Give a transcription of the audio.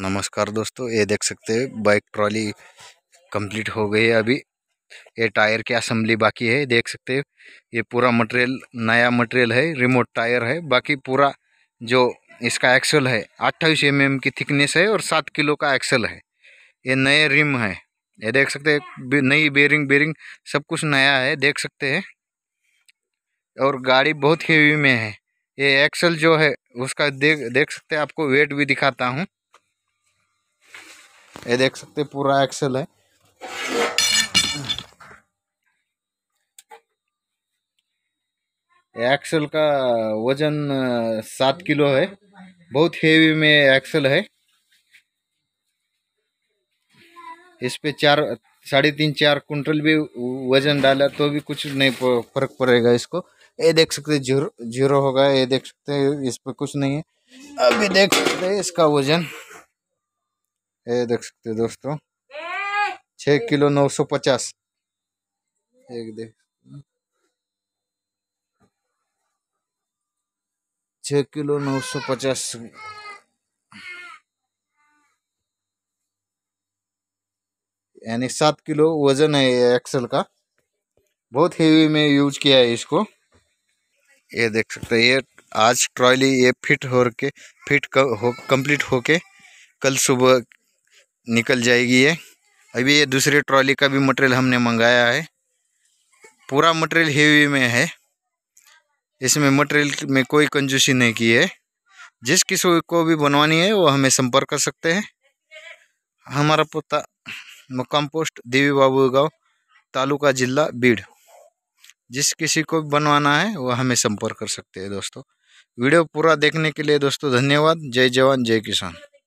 नमस्कार दोस्तों ये देख सकते हैं बाइक ट्रॉली कंप्लीट हो गई है अभी ये टायर की असम्बली बाकी है देख सकते हैं ये पूरा मटेरियल नया मटेरियल है रिमोट टायर है बाकी पूरा जो इसका एक्सल है अट्ठाईस एम mm की थिकनेस है और सात किलो का एक्सल है ये नए रिम है ये देख सकते हैं नई बेरिंग बेरिंग सब कुछ नया है देख सकते हैं और गाड़ी बहुत हीवी में है ये एक्सल जो है उसका देख देख सकते हैं आपको वेट भी दिखाता हूँ ये देख सकते पूरा एक्सेल है एक्सेल का वजन सात किलो है बहुत हेवी में एक्सेल है इस पे चार साढ़े तीन चार कुंटल भी वजन डाला तो भी कुछ नहीं फर्क पड़ेगा इसको ये देख सकते जीरो जीरो होगा ये देख सकते इस पे कुछ नहीं है अभी देख सकते इसका वजन ये देख सकते हो दोस्तों छ किलो नौ सौ पचास एक देख छ किलो नौ सौ पचास यानी सात किलो वजन है ये एक्सल का बहुत हेवी में यूज किया है इसको ये देख सकते हैं ये आज ट्रॉली ये फिट हो के फिट हो कंप्लीट होके कल सुबह निकल जाएगी ये अभी ये दूसरी ट्रॉली का भी मटेरियल हमने मंगाया है पूरा मटेरियल हेवी में है इसमें मटेरियल में कोई कंजूसी नहीं की है जिस किसी को भी बनवानी है वो हमें संपर्क कर सकते हैं हमारा पता मुक्काम पोस्ट देवी बाबू गाँव तालुका जिला बीड़ जिस किसी को भी बनवाना है वो हमें संपर्क कर सकते हैं दोस्तों वीडियो पूरा देखने के लिए दोस्तों धन्यवाद जय जवान जय किसान